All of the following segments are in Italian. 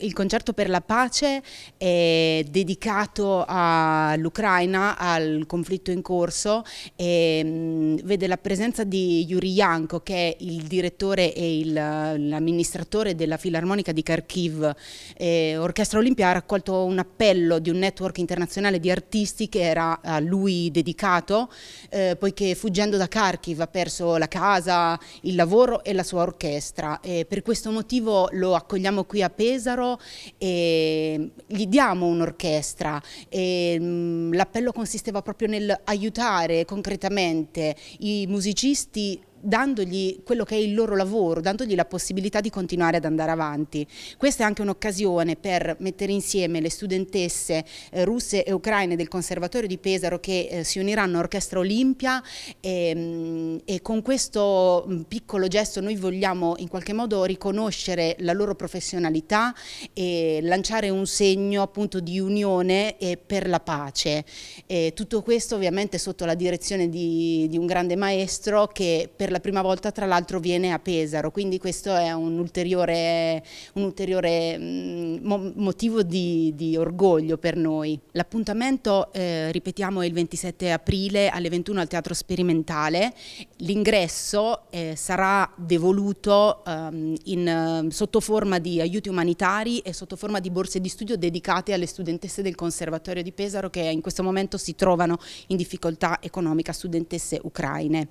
Il concerto per la pace è dedicato all'Ucraina, al conflitto in corso e vede la presenza di Yuri Yanko che è il direttore e l'amministratore della Filarmonica di Kharkiv. E Orchestra Olimpia ha raccolto un appello di un network internazionale di artisti che era a lui dedicato eh, poiché fuggendo da Kharkiv ha perso la casa, il lavoro e la sua orchestra. E per questo motivo lo accogliamo qui a Pesaro e mm, gli diamo un'orchestra. Mm, l'appello consisteva proprio nell'aiutare concretamente i musicisti dandogli quello che è il loro lavoro, dandogli la possibilità di continuare ad andare avanti. Questa è anche un'occasione per mettere insieme le studentesse eh, russe e ucraine del Conservatorio di Pesaro che eh, si uniranno a Orchestra Olimpia e, mm, e con questo mm, piccolo gesto noi vogliamo in qualche modo riconoscere la loro professionalità e lanciare un segno appunto di unione e per la pace. E tutto questo ovviamente sotto la direzione di, di un grande maestro che per la la prima volta tra l'altro viene a Pesaro, quindi questo è un ulteriore, un ulteriore mm, motivo di, di, orgoglio per noi. L'appuntamento, eh, ripetiamo, è il 27 aprile alle 21 al Teatro Sperimentale l'ingresso eh, sarà devoluto ehm, in, ehm, sotto forma di aiuti umanitari e sotto forma di borse di studio dedicate alle studentesse del Conservatorio di Pesaro che in questo momento si trovano in difficoltà economica, studentesse ucraine.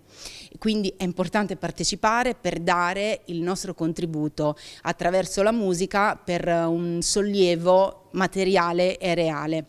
Quindi è importante partecipare per dare il nostro contributo attraverso la musica per eh, un sollievo materiale e reale.